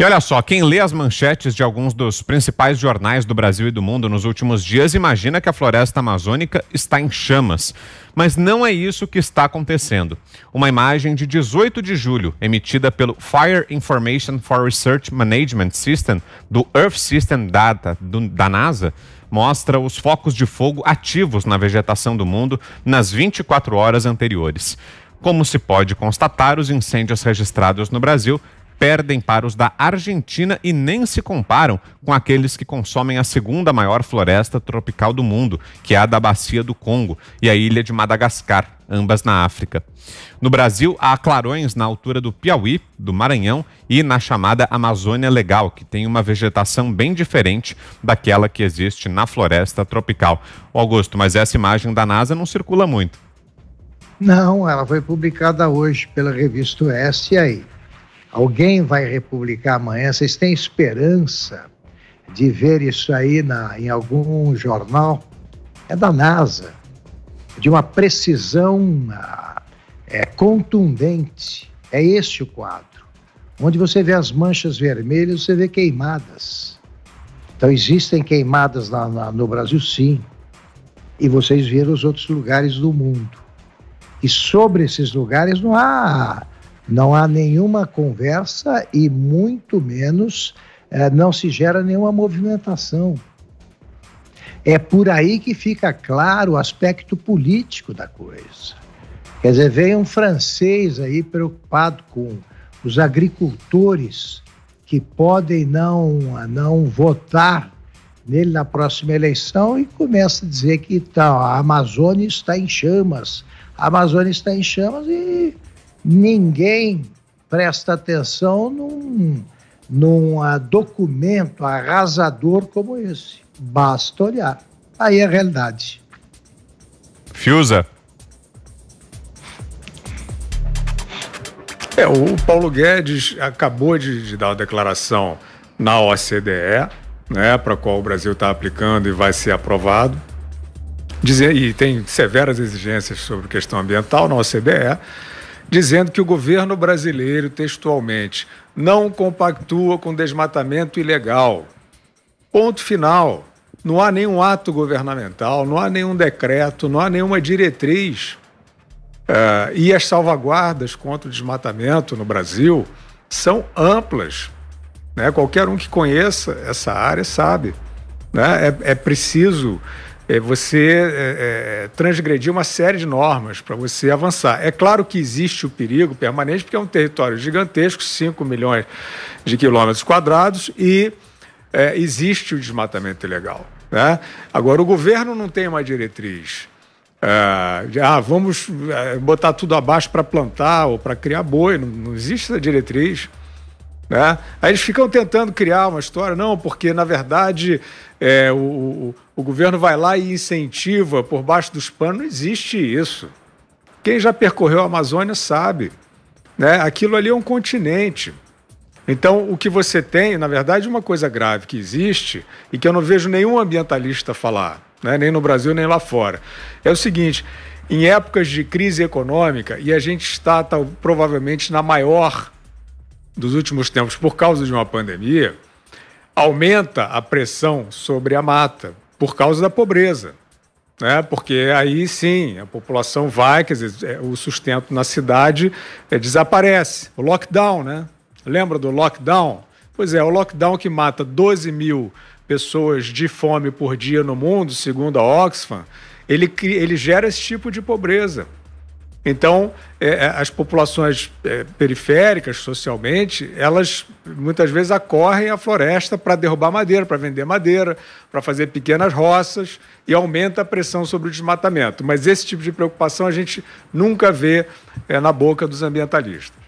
E olha só, quem lê as manchetes de alguns dos principais jornais do Brasil e do mundo nos últimos dias imagina que a floresta amazônica está em chamas. Mas não é isso que está acontecendo. Uma imagem de 18 de julho, emitida pelo Fire Information for Research Management System, do Earth System Data do, da NASA, mostra os focos de fogo ativos na vegetação do mundo nas 24 horas anteriores. Como se pode constatar, os incêndios registrados no Brasil perdem para os da Argentina e nem se comparam com aqueles que consomem a segunda maior floresta tropical do mundo, que é a da Bacia do Congo e a ilha de Madagascar, ambas na África. No Brasil, há clarões na altura do Piauí, do Maranhão e na chamada Amazônia Legal, que tem uma vegetação bem diferente daquela que existe na floresta tropical. Augusto, mas essa imagem da NASA não circula muito. Não, ela foi publicada hoje pela revista SAI. Alguém vai republicar amanhã? Vocês têm esperança de ver isso aí na, em algum jornal? É da NASA, de uma precisão ah, é, contundente. É este o quadro. Onde você vê as manchas vermelhas, você vê queimadas. Então, existem queimadas na, na, no Brasil, sim. E vocês viram os outros lugares do mundo. E sobre esses lugares não há não há nenhuma conversa e muito menos é, não se gera nenhuma movimentação. É por aí que fica claro o aspecto político da coisa. Quer dizer, vem um francês aí preocupado com os agricultores que podem não, não votar nele na próxima eleição e começa a dizer que tá, a Amazônia está em chamas. A Amazônia está em chamas e ninguém presta atenção num, num ah, documento arrasador como esse. Basta olhar. Aí é a realidade. Fiuza. É, o Paulo Guedes acabou de, de dar uma declaração na OCDE, né, para qual o Brasil está aplicando e vai ser aprovado. Dizer, e tem severas exigências sobre questão ambiental na OCDE dizendo que o governo brasileiro, textualmente, não compactua com desmatamento ilegal. Ponto final. Não há nenhum ato governamental, não há nenhum decreto, não há nenhuma diretriz. É, e as salvaguardas contra o desmatamento no Brasil são amplas. Né? Qualquer um que conheça essa área sabe. Né? É, é preciso é você é, é, transgredir uma série de normas para você avançar. É claro que existe o perigo permanente, porque é um território gigantesco, 5 milhões de quilômetros quadrados, e é, existe o desmatamento ilegal. Né? Agora, o governo não tem uma diretriz. É, de, ah, vamos botar tudo abaixo para plantar ou para criar boi, não, não existe essa diretriz. Né? Aí eles ficam tentando criar uma história, não, porque na verdade é, o, o, o governo vai lá e incentiva por baixo dos panos, não existe isso. Quem já percorreu a Amazônia sabe. Né? Aquilo ali é um continente. Então, o que você tem, na verdade, uma coisa grave que existe e que eu não vejo nenhum ambientalista falar, né? nem no Brasil, nem lá fora, é o seguinte: em épocas de crise econômica, e a gente está tá, provavelmente na maior dos últimos tempos, por causa de uma pandemia, aumenta a pressão sobre a mata, por causa da pobreza. Né? Porque aí sim, a população vai, quer dizer, é, o sustento na cidade é, desaparece. O lockdown, né? Lembra do lockdown? Pois é, o lockdown que mata 12 mil pessoas de fome por dia no mundo, segundo a Oxfam, ele, ele gera esse tipo de pobreza. Então, é, é, as populações é, periféricas, socialmente, elas muitas vezes acorrem à floresta para derrubar madeira, para vender madeira, para fazer pequenas roças e aumenta a pressão sobre o desmatamento. Mas esse tipo de preocupação a gente nunca vê é, na boca dos ambientalistas.